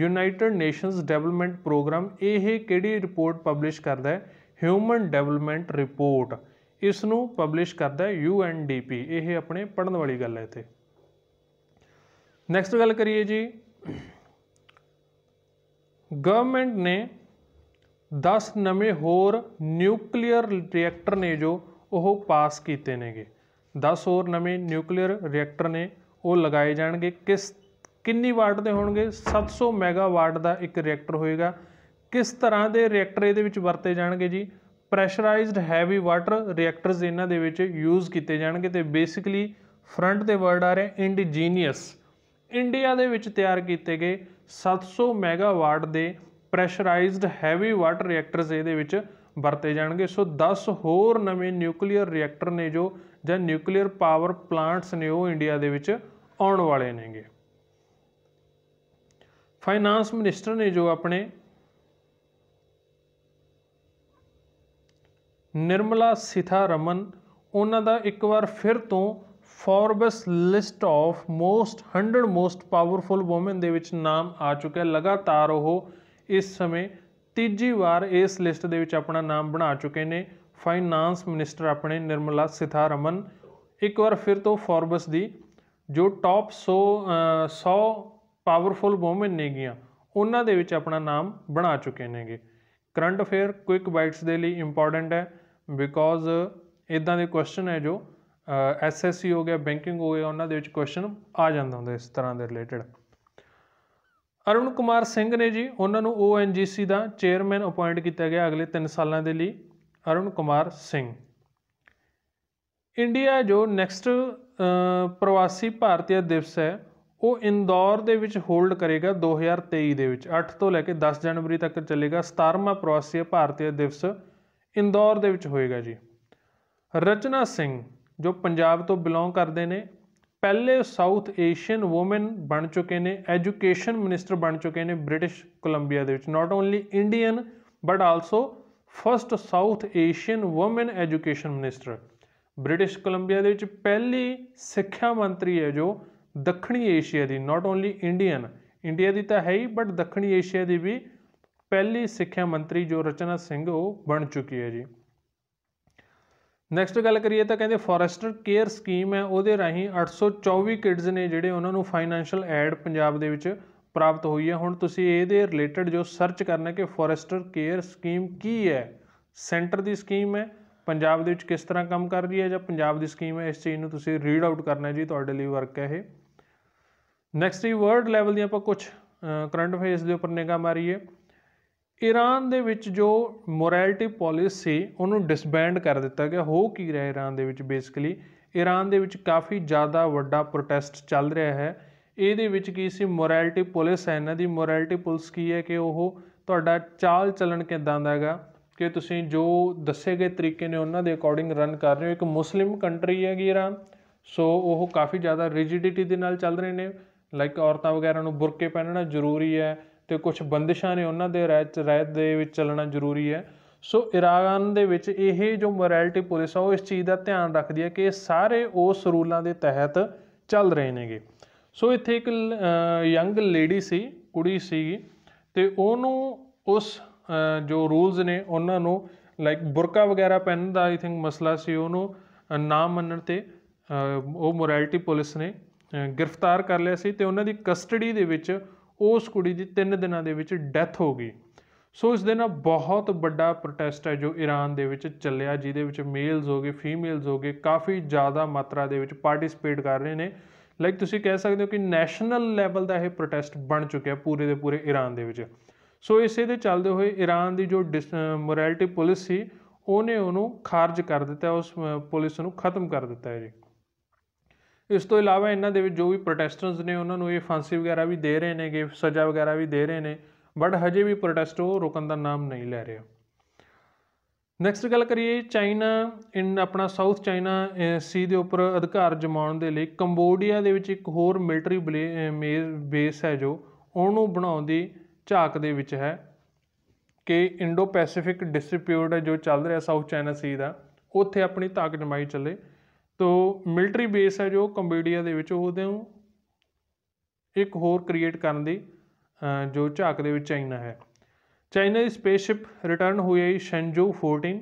united nations development programme ਇਹ ਕਿਹੜੀ ਰਿਪੋਰਟ ਪਬਲਿਸ਼ ਕਰਦਾ ਹੈ ਹਿਊਮਨ ਡਿਵੈਲਪਮੈਂਟ ਰਿਪੋਰਟ ਇਸ ਨੂੰ ਪਬਲਿਸ਼ ਕਰਦਾ ਹੈ ਯੂਐਨਡੀਪੀ ਇਹ ਆਪਣੇ ਪੜਨ ਵਾਲੀ ਗੱਲ ਹੈ ਇੱਥੇ ਨੈਕਸਟ ਗੱਲ ਕਰੀਏ ਜੀ ਗਵਰਨਮੈਂਟ ਨੇ 10 ਨਵੇਂ ਹੋਰ ਨਿਊਕਲੀਅਰ ਰਿਐਕਟਰ ਨੇ ਜੋ ਉਹ ਪਾਸ ਕੀਤੇ ਨੇਗੇ 10 ਹੋਰ ਨਵੇਂ ਨਿਊਕਲੀਅਰ ਰਿਐਕਟਰ ਨੇ ਉਹ ਲਗਾਏ ਜਾਣਗੇ ਕਿਸ ਕਿੰਨੀ ਵਾਟ ਦੇ ਹੋਣਗੇ 700 ਮੈਗਾਵਾਟ ਦਾ ਇੱਕ ਰਿਐਕਟਰ ਹੋਏਗਾ ਕਿਸ ਤਰ੍ਹਾਂ ਦੇ ਰਿਐਕਟਰ ਇਹਦੇ ਵਿੱਚ ਵਰਤੇ ਜਾਣਗੇ ਜੀ ਪ੍ਰੈਸ਼ਰਾਈਜ਼ਡ ਹੈਵੀ ਵਾਟਰ ਰਿਐਕਟਰਸ ਇਹਨਾਂ ਦੇ ਵਿੱਚ ਯੂਜ਼ ਕੀਤੇ ਜਾਣਗੇ ਤੇ ਬੇਸਿਕਲੀ ਫਰੰਟ ਦੇ ਵਰਡ ਆ ਰਹੇ ਇੰਡੀਜੀਨੀਅਸ ਇੰਡੀਆ ਦੇ ਵਿੱਚ ਤਿਆਰ ਕੀਤੇ ਗਏ 700 ਮੈਗਾਵਾਟ ਦੇ ਪ੍ਰੈਸ਼ਰਾਈਜ਼ਡ ਹੈਵੀ ਵਾਟਰ ਰਿਐਕਟਰਸ ਇਹਦੇ ਵਿੱਚ ਵਰਤੇ ਜਾਣਗੇ ਸੋ 10 ਹੋਰ ਨਵੇਂ ਨਿਊਕਲੀਅਰ ਰਿਐਕਟਰ ਨੇ ਜੋ ਜਾਂ ਨਿਊਕਲੀਅਰ ਪਾਵਰ ਪਲਾਂਟਸ ਨੇ ਉਹ ਇੰਡੀਆ ਦੇ ਵਿੱਚ ਆਉਣ ਵਾਲੇ ਨੇਗੇ ਫਾਈਨਾਂਸ ਮਿਨਿਸਟਰ ਨੇ ਜੋ ਆਪਣੇ ਨਿਰਮਲਾ ਸਿਥਾ ਰਮਨ ਉਹਨਾਂ ਦਾ ਇੱਕ ਵਾਰ ਫਿਰ ਤੋਂ Forbes list of most 100 most powerful women ਦੇ ਵਿੱਚ ਨਾਮ ਆ ਚੁੱਕਿਆ ਲਗਾਤਾਰ ਉਹ ਇਸ ਸਮੇਂ ਤੀਜੀ ਵਾਰ ਇਸ ਲਿਸਟ ਦੇ ਵਿੱਚ ਆਪਣਾ ਨਾਮ ਬਣਾ ਚੁੱਕੇ ਨੇ ਫਾਈਨਾਂਸ ਮਿਨਿਸਟਰ ਆਪਣੇ ਨਿਰਮਲਾ ਸਿਥਾਰਮਨ ਇੱਕ ਵਾਰ ਫਿਰ ਤੋਂ ਫੋਰਬਸ ਦੀ ਜੋ ਟਾਪ 100 100 ਪਾਵਰਫੁਲ ਔਮਨ ਨੇਗੀਆਂ ਉਹਨਾਂ ਦੇ ਵਿੱਚ ਆਪਣਾ ਨਾਮ ਬਣਾ ਚੁੱਕੇ ਨੇਗੇ ਕਰੰਟ ਅਫੇਅਰ ਕੁਇਕ ਬਾਈਟਸ ਦੇ ਲਈ ਇੰਪੋਰਟੈਂਟ ਹੈ ਬਿਕੋਜ਼ ਇਦਾਂ ਦੇ ਕੁਐਸਚਨ ਹੈ ਜੋ ਐਸਐਸਸੀ ਹੋ ਗਿਆ ਬੈਂਕਿੰਗ ਹੋ ਗਿਆ ਉਹਨਾਂ ਦੇ ਵਿੱਚ ਕੁਐਸਚਨ ਆ ਜਾਂਦਾ ਹੁੰਦਾ ਇਸ ਤਰ੍ਹਾਂ ਦੇ ਰਿਲੇਟਡ ਅਰੁਣ ਕੁਮਾਰ ਸਿੰਘ ਨੇ ਜੀ ਉਹਨਾਂ ਨੂੰ ONGC ਦਾ ਚੇਅਰਮੈਨ ਅਪਾਇੰਟ ਕੀਤਾ ਗਿਆ ਅਗਲੇ 3 ਸਾਲਾਂ ਦੇ ਲਈ ਅਰੁਣ ਕੁਮਾਰ ਸਿੰਘ ਇੰਡੀਆ ਜੋ ਨੈਕਸਟ ਪ੍ਰਵਾਸੀ ਭਾਰਤੀਆ ਦਿਵਸ ਹੈ ਉਹ ਇੰਦੌਰ ਦੇ ਵਿੱਚ ਹੋਲਡ ਕਰੇਗਾ 2023 ਦੇ ਵਿੱਚ 8 ਤੋਂ ਲੈ ਕੇ 10 ਜਨਵਰੀ ਤੱਕ ਚੱਲੇਗਾ 17ਵਾਂ ਪ੍ਰਵਾਸੀ ਭਾਰਤੀ ਦਿਵਸ ਇੰਦੌਰ ਦੇ ਵਿੱਚ ਹੋਏਗਾ ਜੀ ਰਚਨਾ ਸਿੰਘ ਜੋ ਪੰਜਾਬ ਤੋਂ ਬਿਲੋਂਗ ਕਰਦੇ ਨੇ ਪਹਿਲੇ ਸਾਊਥ ਏਸ਼ੀਅਨ ਔਮਨ ਬਣ ਚੁੱਕੇ ਨੇ ਐਜੂਕੇਸ਼ਨ ਮਿਨਿਸਟਰ ਬਣ ਚੁੱਕੇ ਨੇ ਬ੍ਰਿਟਿਸ਼ ਕੋਲੰਬੀਆ ਦੇ ਵਿੱਚ not only Indian but also first south Asian women education minister British Columbia ਦੇ ਵਿੱਚ ਪਹਿਲੀ ਸਿੱਖਿਆ ਮੰਤਰੀ ਹੈ ਜੋ ਦੱਖਣੀ ਏਸ਼ੀਆ ਦੀ ਨਾਟ ਓਨਲੀ ਇੰਡੀਅਨ ਇੰਡੀਆ ਦੀ ਤਾਂ ਹੈ ਹੀ ਬਟ ਦੱਖਣੀ ਏਸ਼ੀਆ ਦੀ ਵੀ ਪਹਿਲੀ ਸਿੱਖਿਆ ਮੰਤਰੀ ਜੋ ਰਚਨਾ ਸਿੰਘ ਉਹ ਬਣ ਚੁੱਕੀ ਹੈ ਜੀ ਨੈਕਸਟ ਗੱਲ ਕਰੀਏ ਤਾਂ ਕਹਿੰਦੇ ਫੋਰੈਸਟਰ ਕੇਅਰ ਸਕੀਮ ਹੈ ਉਹਦੇ ਰਾਹੀਂ 824 ਕਿਡਸ ਨੇ ਜਿਹੜੇ ਉਹਨਾਂ ਨੂੰ ਫਾਈਨੈਂਸ਼ੀਅਲ ਐਡ ਪੰਜਾਬ ਦੇ ਵਿੱਚ ਪ੍ਰਾਪਤ ਹੋਈ ਹੈ ਹੁਣ ਤੁਸੀਂ ਇਹਦੇ ਰਿਲੇਟਡ ਜੋ ਸਰਚ ਕਰਨਾ ਕਿ ਫੋਰੈਸਟਰ ਕੇਅਰ ਸਕੀਮ ਕੀ ਹੈ ਸੈਂਟਰ ਦੀ ਸਕੀਮ ਹੈ ਪੰਜਾਬ ਦੇ ਵਿੱਚ ਕਿਸ ਤਰ੍ਹਾਂ ਕੰਮ ਕਰ ਰਹੀ ਹੈ ਜਾਂ ਪੰਜਾਬ ਦੀ ਸਕੀਮ ਹੈ ਇਸ ਚੀਜ਼ ਨੂੰ ਤੁਸੀਂ ਰੀਡ ਆਊਟ ਕਰਨਾ ਜੀ ਤੁਹਾਡੇ ਲਈ ਵਰਕ ਹੈ ਇਹ ਨੈਕਸਟ ਹੀ ਵਰਲਡ ਲੈਵਲ ਦੀ ਆਪਾਂ ਕੁਝ ਕਰੰਟ ਅਫੇਅਰਸ ਦੇ ਉੱਪਰ ਨਿਗਾਹ ਮਾਰੀਏ ਈਰਾਨ ਦੇ ਵਿੱਚ ਜੋ ਮੋਰੈਲਟੀ ਪਾਲਿਸੀ ਉਹਨੂੰ ਡਿਸਬੈਂਡ ਕਰ ਦਿੱਤਾ ਗਿਆ ਹੋ ਕੀ ਰਿਹਾ ਈਰਾਨ ਦੇ ਵਿੱਚ ਬੇਸਿਕਲੀ ਈਰਾਨ ਦੇ ਵਿੱਚ ਕਾਫੀ ਜ਼ਿਆਦਾ ਵੱਡਾ ਪ੍ਰੋਟੈਸਟ ਚੱਲ ਰਿਹਾ ਹੈ ਇਹਦੇ ਵਿੱਚ ਕੀ ਸੀ ਮੋਰੈਲਟੀ ਪੁਲਿਸ ਹੈ ਇਹਨਾਂ ਦੀ ਮੋਰੈਲਟੀ ਪੁਲਿਸ ਕੀ ਹੈ ਕਿ ਉਹ ਤੁਹਾਡਾ ਚਾਲ ਚੱਲਣ ਕਿਦਾਂ ਦਾ ਹੈਗਾ ਕਿ ਤੁਸੀਂ ਜੋ ਦੱਸੇ ਗਏ ਤਰੀਕੇ ਨੇ ਉਹਨਾਂ ਦੇ ਅਕੋਰਡਿੰਗ ਰਨ ਕਰ ਰਹੇ ਹੋ ਇੱਕ ਮੁਸਲਿਮ ਕੰਟਰੀ ਹੈਗੀ ਈਰਾਨ ਸੋ ਉਹ ਕਾਫੀ ਜ਼ਿਆਦਾ ਰਿਜਿਡਿਟੀ ਦੇ ਨਾਲ ਚੱਲ ਰਹੇ ਨੇ ਲਾਈਕ ਔਰਤਾਂ ਵਗੈਰਾ ਨੂੰ ਬੁਰਕੇ ਪਹਿਨਣਾ ਜ਼ਰੂਰੀ ਹੈ ਤੇ ਕੁਝ ਬੰਦਿਸ਼ਾਂ ਨੇ ਉਹਨਾਂ ਦੇ ਰਹਿਤ ਰਹਿਤ ਦੇ ਵਿੱਚ ਚੱਲਣਾ ਜ਼ਰੂਰੀ ਹੈ ਸੋ ਇਰਾਨ ਦੇ ਵਿੱਚ ਇਹ ਜੋ ਮੋਰੈਲਿਟੀ ਪੁਲਿਸ ਆ ਉਹ ਇਸ ਚੀਜ਼ ਦਾ ਧਿਆਨ ਰੱਖਦੀ ਹੈ ਕਿ ਸਾਰੇ ਉਸ ਰੂਲਾਂ ਦੇ ਤਹਿਤ ਚੱਲ ਰਹੇ ਨੇਗੇ ਸੋ ਇੱਥੇ ਇੱਕ ਯੰਗ ਲੇਡੀ ਸੀ ਕੁੜੀ ਸੀ ਤੇ ਉਹਨੂੰ ਉਸ ਜੋ ਰੂਲਸ ਨੇ ਉਹਨਾਂ ਨੂੰ ਲਾਈਕ ਬੁਰਕਾ ਵਗੈਰਾ ਪਹਿਨਣ ਦਾ ਆਈ ਥਿੰਕ ਮਸਲਾ ਸੀ ਉਹਨੂੰ ਨਾ ਮੰਨਣ ਤੇ ਉਹ ਮੋਰੈਲਿਟੀ ਪੁਲਿਸ ਨੇ ਗ੍ਰਿਫਤਾਰ ਕਰ ਲਿਆ ਸੀ ਤੇ ਉਹਨਾਂ ਦੀ ਕਸਟਡੀ ਦੇ ਵਿੱਚ ਉਸ ਕੁੜੀ ਦੀ 3 ਦਿਨਾਂ ਦੇ ਵਿੱਚ ਡੈਥ ਹੋ ਗਈ ਸੋ ਇਸ ਦੇ ਨਾਲ ਬਹੁਤ ਵੱਡਾ ਪ੍ਰੋਟੈਸਟ ਹੈ ਜੋ ਈਰਾਨ ਦੇ ਵਿੱਚ ਚੱਲਿਆ ਜਿਹਦੇ ਵਿੱਚ ਮੇਲਸ ਹੋਗੇ ਫੀਮੇਲਸ ਹੋਗੇ ਕਾਫੀ ਜ਼ਿਆਦਾ ਮਾਤਰਾ ਦੇ ਵਿੱਚ ਪਾਰਟਿਸਿਪੇਟ ਕਰ ਰਹੇ ਨੇ ਲਾਈਕ ਤੁਸੀਂ ਕਹਿ ਸਕਦੇ ਹੋ ਕਿ ਨੈਸ਼ਨਲ ਲੈਵਲ ਦਾ ਇਹ ਪ੍ਰੋਟੈਸਟ ਬਣ ਚੁੱਕਿਆ ਪੂਰੇ ਦੇ ਪੂਰੇ ਈਰਾਨ ਦੇ ਵਿੱਚ ਸੋ ਇਸੇ ਦੇ ਚੱਲਦੇ ਹੋਏ ਈਰਾਨ ਦੀ ਜੋ ਮੋਰੈਲਿਟੀ ਪੁਲਿਸ ਸੀ ਉਹਨੇ ਉਹਨੂੰ ਖਾਰਜ ਕਰ ਦਿੱਤਾ ਉਸ ਪੁਲਿਸ ਨੂੰ ਖਤਮ ਕਰ ਦਿੱਤਾ ਹੈ ਜੀ ਇਸ ਤੋਂ ਇਲਾਵਾ ਇਹਨਾਂ ਦੇ ਵਿੱਚ ਜੋ ਵੀ ਪ੍ਰੋਟੈਸਟਰਸ ਨੇ ਉਹਨਾਂ ਨੂੰ ਇਹ ਫਾਂਸੀ ਵਗੈਰਾ ਵੀ ਦੇ ਰਹੇ ਨੇਗੇ ਸਜ਼ਾ ਵਗੈਰਾ ਵੀ ਦੇ ਰਹੇ ਨੇ ਬਟ ਹਜੇ ਵੀ ਪ੍ਰੋਟੈਸਟ ਉਹ ਰੁਕਣ ਦਾ ਨਾਮ ਨਹੀਂ ਲੈ ਰਿਹਾ ਨੈਕਸਟ ਗੱਲ ਕਰੀਏ ਚਾਈਨਾ ਇਨ ਆਪਣਾ ਸਾਊਥ ਚਾਈਨਾ ਸੀ ਦੇ ਉੱਪਰ ਅਧਿਕਾਰ ਜਮਾਉਣ ਦੇ ਲਈ ਕੰਬੋਡੀਆ ਦੇ ਵਿੱਚ ਇੱਕ ਹੋਰ ਮਿਲਟਰੀ ਬੇਸ ਹੈ ਜੋ ਉਹਨੂੰ ਬਣਾਉਣ ਦੀ ਝਾਕ ਦੇ ਵਿੱਚ ਹੈ ਕਿ ਇੰਡੋ ਪੈਸੀਫਿਕ ਡਿਸਪਿਊਟ ਜੋ ਚੱਲ ਰਿਹਾ ਸਾਊਥ ਚਾਈਨਾ ਸੀ ਦਾ ਉੱਥੇ ਆਪਣੀ ਤਾਕਤ ਜਮਾਈ ਚੱਲੇ ਸੋ ਮਿਲਟਰੀ ਬੇਸ ਹੈ ਜੋ ਕੰਬੋਡੀਆ ਦੇ ਵਿੱਚ ਉਹਦੇ ਨੂੰ ਇੱਕ ਹੋਰ ਕ੍ਰੀਏਟ ਕਰਨ ਦੀ ਜੋ ਝਾਕ ਦੇ ਵਿੱਚ ਚਾਈਨਾ ਹੈ ਚਾਈਨਾ ਦੀ ਸਪੇਸਸ਼ਿਪ ਰਿਟਰਨ ਹੋਈ ਹੈ ਸ਼ੈਂਜੋ 14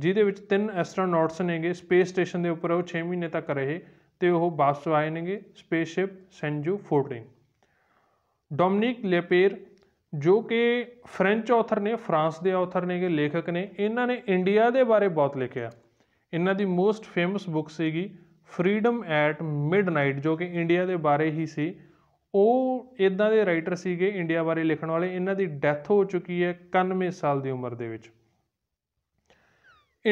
ਜਿਹਦੇ ਵਿੱਚ ਤਿੰਨ ਐਸਟ੍ਰੋਨੌਟਸ ਨੇਗੇ ਸਪੇਸ ਸਟੇਸ਼ਨ ਦੇ ਉੱਪਰ ਉਹ 6 ਮਹੀਨੇ ਤੱਕ ਰਹੇ ਤੇ ਉਹ ਵਾਪਸ ਆਏ ਨੇਗੇ ਸਪੇਸਸ਼ਿਪ ਸ਼ੈਂਜੋ 14 ਡੋਮਿਨਿਕ ਲੇਪੇਰ ਜੋ ਕਿ ਫ੍ਰੈਂਚ ਆਥਰ ਨੇ ਫਰਾਂਸ ਦੇ ਆਥਰ ਨੇਗੇ ਲੇਖਕ ਨੇ ਇਹਨਾਂ ਨੇ ਇੰਡੀਆ ਦੇ ਬਾਰੇ ਬਹੁਤ ਲਿਖਿਆ ਇਹਨਾਂ ਦੀ ਮੋਸਟ ਫੇਮਸ ਬੁੱਕ ਸੀਗੀ ਫਰੀडम ਐਟ ਮਿਡਨਾਈਟ ਜੋ ਕਿ ਇੰਡੀਆ ਦੇ ਬਾਰੇ ਹੀ ਸੀ ਉਹ ਇਦਾਂ ਦੇ ਰਾਈਟਰ ਸੀਗੇ ਇੰਡੀਆ ਬਾਰੇ ਲਿਖਣ ਵਾਲੇ ਇਹਨਾਂ ਦੀ ਡੈਥ ਹੋ ਚੁੱਕੀ ਹੈ 91 ਸਾਲ ਦੀ ਉਮਰ ਦੇ ਵਿੱਚ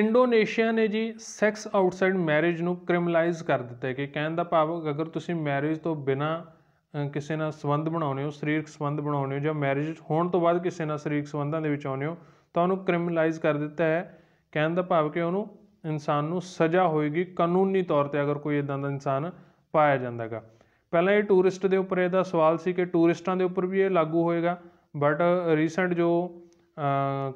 ਇੰਡੋਨੇਸ਼ੀਆ ਨੇ ਜੀ ਸੈਕਸ ਆਊਟਸਾਈਡ ਮੈਰਿਜ ਨੂੰ ਕ੍ਰਿਮੀਨਲਾਈਜ਼ ਕਰ ਦਿੱਤਾ ਹੈ ਕਿ ਕਹਿਣ ਦਾ ਭਾਵ ਅਗਰ ਤੁਸੀਂ ਮੈਰਿਜ ਤੋਂ ਬਿਨਾ ਕਿਸੇ ਨਾਲ ਸੰਬੰਧ ਬਣਾਉਨੇ ਹੋ ਸਰੀਰਕ ਸੰਬੰਧ ਬਣਾਉਨੇ ਹੋ ਜਾਂ ਮੈਰਿਜ ਹੋਣ ਤੋਂ ਬਾਅਦ ਕਿਸੇ ਨਾਲ ਸਰੀਰਕ ਸੰਬੰਧਾਂ ਦੇ ਵਿੱਚ ਆਉਨੇ ਹੋ ਤਾਂ ਉਹਨੂੰ ਕ੍ਰਿਮੀਨਲਾਈਜ਼ ਕਰ ਦਿੱਤਾ ਹੈ ਕਹਿਣ ਦਾ ਭਾਵ ਕਿ ਉਹਨੂੰ ਇਨਸਾਨ ਨੂੰ ਸਜ਼ਾ ਹੋਏਗੀ ਕਾਨੂੰਨੀ ਤੌਰ ਤੇ ਅਗਰ ਕੋਈ ਇਦਾਂ ਦਾ ਇਨਸਾਨ ਪਾਇਆ ਜਾਂਦਾਗਾ ਪਹਿਲਾਂ ਇਹ ਟੂਰਿਸਟ ਦੇ ਉੱਪਰ ਇਹਦਾ ਸਵਾਲ ਸੀ ਕਿ ਟੂਰਿਸਟਾਂ ਦੇ ਉੱਪਰ ਵੀ ਇਹ ਲਾਗੂ ਹੋਏਗਾ ਬਟ ਰੀਸੈਂਟ ਜੋ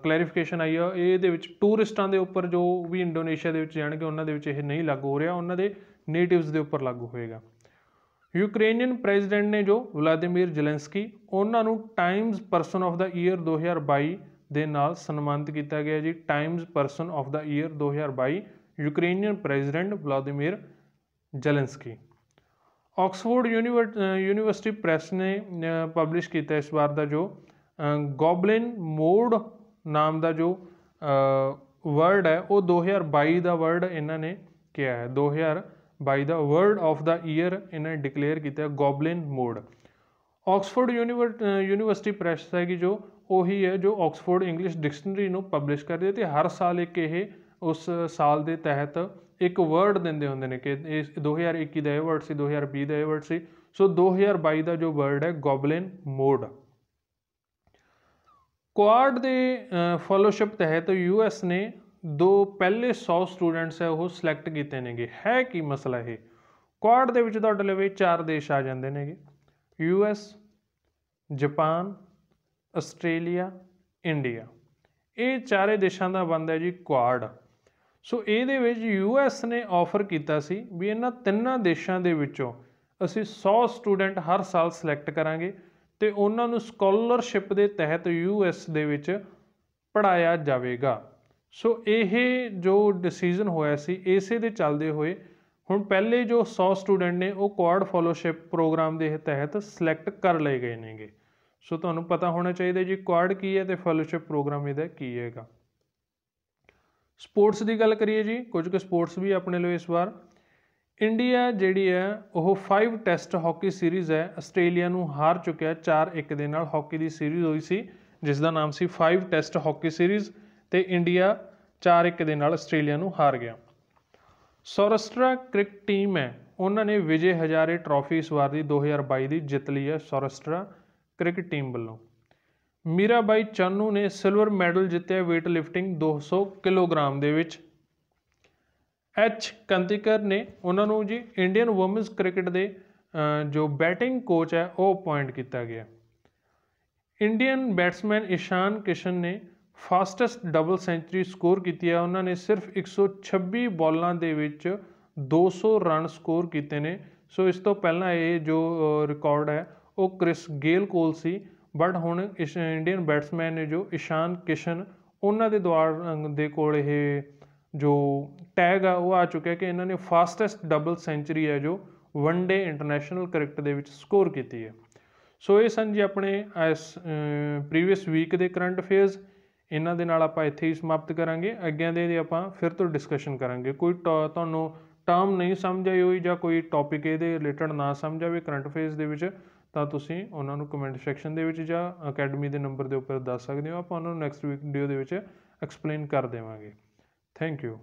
ਕਲੈਰੀਫਿਕੇਸ਼ਨ ਆਈ ਹੈ ਇਹ ਦੇ ਵਿੱਚ ਟੂਰਿਸਟਾਂ ਦੇ ਉੱਪਰ ਜੋ ਵੀ ਇੰਡੋਨੇਸ਼ੀਆ ਦੇ ਵਿੱਚ ਜਾਣਗੇ ਉਹਨਾਂ ਦੇ ਵਿੱਚ ਇਹ ਨਹੀਂ ਲਾਗੂ ਹੋ ਰਿਹਾ ਉਹਨਾਂ ਦੇ ਨੇਟਿਵਸ ਦੇ ਉੱਪਰ ਲਾਗੂ ਹੋਏਗਾ ਯੂਕਰੇਨੀਅਨ ਪ੍ਰੈਜ਼ੀਡੈਂਟ ਨੇ ਜੋ ਵਲਾਦੀਮੀਰ ਜ਼ੇਲੈਂਸਕੀ ਉਹਨਾਂ ਨੂੰ Time's person of the year 2022 ਦੇ ਨਾਲ ਸਨਮਾਨਿਤ ਕੀਤਾ ਗਿਆ ਜੀ Time's person of the year 2022 Ukrainian president Vladimir Zelensky Oxford University Press ਨੇ ਪਬਲਿਸ਼ ਕੀਤਾ ਇਸ ਵਾਰ ਦਾ ਜੋ ਗੋਬਲਿਨ ਮੋਡ ਨਾਮ ਦਾ ਜੋ ਵਰਡ ਹੈ ਉਹ 2022 ਦਾ ਵਰਡ ਇਹਨਾਂ ਨੇ ਕਿਹਾ ਹੈ 2022 ਦਾ ਵਰਡ ਆਫ ਦਾ ਈਅਰ ਇਹਨਾਂ ਨੇ ਡਿਕਲੇਅਰ ਕੀਤਾ ਹੈ goblin mode Oxford University Press ਹੈ ਕਿ ਜੋ ਉਹੀ ਹੈ ਜੋ ਆਕਸਫੋਰਡ ਇੰਗਲਿਸ਼ ਡਿਕਸ਼ਨਰੀ ਨੂੰ ਪਬਲਿਸ਼ ਕਰਦੇ ਤੇ ਹਰ ਸਾਲ ਇੱਕ ਇਹ ਉਸ ਸਾਲ ਦੇ ਤਹਿਤ ਇੱਕ ਵਰਡ ਦਿੰਦੇ ਹੁੰਦੇ ਨੇ ਕਿ ਇਹ 2021 ਦਾ ਇਹ ਵਰਡ ਸੀ 2020 ਦਾ ਇਹ ਵਰਡ ਸੀ ਸੋ 2022 ਦਾ ਜੋ ਵਰਡ ਹੈ ਗੋਬਲਿਨ ਮੋਡ ਕੁਆਡ ਦੇ ਫੈਲੋਸ਼ਿਪ ਤਹਿਤ ਯੂਐਸ ਨੇ ਦੋ ਪਹਿਲੇ 100 ਸਟੂਡੈਂਟਸ ਹੈ ਉਹ ਸਿਲੈਕਟ ਕੀਤੇ ਨੇਗੇ ਹੈ ਕੀ ਮਸਲਾ ਇਹ ਕੁਆਡ ਦੇ ਵਿੱਚ ਤੁਹਾਡੇ ਲਈ ਚਾਰ ਦੇਸ਼ ਆ ਜਾਂਦੇ ਨੇਗੇ ਯੂਐਸ ਜਾਪਾਨ ਆਸਟ੍ਰੇਲੀਆ ਇੰਡੀਆ ਇਹ ਚਾਰੇ ਦੇਸ਼ਾਂ ਦਾ ਬੰਦ ਹੈ ਜੀ ਕੁਆਡ ਸੋ ਇਹਦੇ ਵਿੱਚ ਯੂ ਐਸ ਨੇ ਆਫਰ ਕੀਤਾ ਸੀ ਵੀ ਇਹਨਾਂ ਤਿੰਨਾਂ ਦੇਸ਼ਾਂ ਦੇ ਵਿੱਚੋਂ ਅਸੀਂ 100 ਸਟੂਡੈਂਟ ਹਰ ਸਾਲ ਸਿਲੈਕਟ ਕਰਾਂਗੇ ਤੇ ਉਹਨਾਂ ਨੂੰ ਸਕਾਲਰਸ਼ਿਪ ਦੇ ਤਹਿਤ ਯੂ ਐਸ ਦੇ ਵਿੱਚ ਪੜਾਇਆ ਜਾਵੇਗਾ ਸੋ ਇਹ ਜੋ ਡਿਸੀਜਨ ਹੋਇਆ ਸੀ ਇਸੇ ਦੇ ਚੱਲਦੇ ਹੋਏ ਹੁਣ ਪਹਿਲੇ ਜੋ 100 ਸਟੂਡੈਂਟ ਨੇ ਉਹ ਕੁਆਡ ਫਾਲੋਸ਼ਿਪ ਪ੍ਰੋਗਰਾਮ ਦੇ ਤਹਿਤ ਸਿਲੈਕਟ ਕਰ ਲਏ ਗਏ ਨੇਗੇ ਸੋ ਤੁਹਾਨੂੰ ਪਤਾ ਹੋਣਾ ਚਾਹੀਦਾ ਜੀ ਕੁਆਡ ਕੀ ਹੈ ਤੇ ਫੈਲੋਸ਼ਿਪ ਪ੍ਰੋਗਰਾਮ ਇਹਦਾ ਕੀ ਹੈਗਾ ਸਪੋਰਟਸ ਦੀ ਗੱਲ ਕਰੀਏ ਜੀ ਕੁਝ ਕੁ ਸਪੋਰਟਸ ਵੀ ਆਪਣੇ ਲੋ ਇਸ ਵਾਰ ਇੰਡੀਆ ਜਿਹੜੀ ਹੈ ਉਹ 5 ਟੈਸਟ ਹਾਕੀ ਸੀਰੀਜ਼ ਹੈ ਆਸਟ੍ਰੇਲੀਆ ਨੂੰ ਹਾਰ ਚੁੱਕਿਆ 4-1 ਦੇ ਨਾਲ ਹਾਕੀ ਦੀ ਸੀਰੀਜ਼ ਹੋਈ ਸੀ ਜਿਸ ਦਾ ਨਾਮ ਸੀ 5 ਟੈਸਟ ਹਾਕੀ ਸੀਰੀਜ਼ ਤੇ ਇੰਡੀਆ 4-1 ਦੇ ਨਾਲ ਆਸਟ੍ਰੇਲੀਆ ਨੂੰ ਹਾਰ ਗਿਆ ਸੌਰਸਟਰਾ ਕ੍ਰਿਕਟ ਟੀਮ ਹੈ ਉਹਨਾਂ ਨੇ ਵਿਜੇ ਹਜ਼ਾਰੇ ਟਰਾਫੀ ਇਸ ਵਾਰ ਦੀ 2022 ਦੀ ਜਿੱਤ ਲਈ ਹੈ ਸੌਰਸਟਰਾ ਕ੍ਰਿਕਟ ਟੀਮ ਵੱਲੋਂ ਮੀਰਾਬਾਈ ਚਾਨੂ ਨੇ ਸਿਲਵਰ ਮੈਡਲ ਜਿੱਤਿਆ weight lifting 200 ਕਿਲੋਗ੍ਰਾਮ ਦੇ ਵਿੱਚ ਐਚ ਕੰਤਿਕਰ ਨੇ ਉਹਨਾਂ ਨੂੰ ਜੀ ਇੰਡੀਅਨ ਔਮਨਸ ਕ੍ਰਿਕਟ ਦੇ ਜੋ ਬੈਟਿੰਗ ਕੋਚ ਹੈ ਉਹ ਅਪਾਇੰਟ ਕੀਤਾ ਗਿਆ ਇੰਡੀਅਨ ਬੈਟਸਮੈਨ ਇਸ਼ਾਨ ਕਿਸ਼ਨ ਨੇ ਫਾਸਟੈਸਟ ਡਬਲ ਸੈਂਚਰੀ ਸਕੋਰ ਕੀਤੀ ਹੈ ਉਹਨਾਂ ਨੇ ਸਿਰਫ 126 ਬਾਲਾਂ ਦੇ ਵਿੱਚ 200 ਰਨ ਸਕੋਰ ਕੀਤੇ ਨੇ ਸੋ ਇਸ ਤੋਂ ਪਹਿਲਾਂ ਇਹ ਜੋ ਰਿਕਾਰਡ ਹੈ ਉਹ ਕ੍ਰਿਸ ਗੇਲ ਕੋਲ ਸੀ ਬਟ ਹੁਣ ਇਸ ਇੰਡੀਅਨ ਬੈਟਸਮੈਨ ਨੇ ਜੋ ਇਸ਼ਾਨ ਕਿਸ਼ਨ ਉਹਨਾਂ ਦੇ ਦੁਆਰ ਦੇ ਕੋਲ ਇਹ ਜੋ ਟੈਗ ਆ ਉਹ ਆ ਚੁੱਕਿਆ ਕਿ ਇਹਨਾਂ ਨੇ ਫਾਸਟੈਸਟ ਡਬਲ ਸੈਂਚਰੀ ਹੈ ਜੋ ਵਨ ਡੇ ਇੰਟਰਨੈਸ਼ਨਲ ਕ੍ਰਿਕਟ ਦੇ ਵਿੱਚ ਸਕੋਰ ਕੀਤੀ ਹੈ ਸੋ ਇਹ ਸੰਜੀ ਆਪਣੇ ਇਸ ਪ੍ਰੀਵੀਅਸ ਵੀਕ ਦੇ ਕਰੰਟ ਅਫੇਅਰਸ ਇਹਨਾਂ ਦੇ ਨਾਲ ਆਪਾਂ ਇੱਥੇ ਹੀ ਸਮਾਪਤ ਕਰਾਂਗੇ ਅੱਗੇ ਦੇ ਆਪਾਂ ਫਿਰ ਤੋਂ ਡਿਸਕਸ਼ਨ ਕਰਾਂਗੇ ਕੋਈ ਤੁਹਾਨੂੰ ਟਰਮ ਨਹੀਂ ਸਮਝ ਆਈ ਹੋਈ ਜਾਂ ਕੋਈ ਟੌਪਿਕ ਇਹਦੇ ਰਿਲੇਟਡ ਨਾ ਸਮਝ ਆਵੇ ਕਰੰਟ ਅਫੇਅਰਸ ਦੇ ਵਿੱਚ ਤਾਂ ਤੁਸੀਂ ਉਹਨਾਂ ਨੂੰ ਕਮੈਂਟ ਸੈਕਸ਼ਨ ਦੇ ਵਿੱਚ ਜਾਂ ਅਕੈਡਮੀ ਦੇ ਨੰਬਰ ਦੇ ਉੱਪਰ ਦੱਸ ਸਕਦੇ ਹੋ ਆਪਾਂ ਉਹਨਾਂ ਨੂੰ ਨੈਕਸਟ ਵੀਡੀਓ ਦੇ ਵਿੱਚ ਐਕਸਪਲੇਨ ਕਰ ਦੇਵਾਂਗੇ ਥੈਂਕ ਯੂ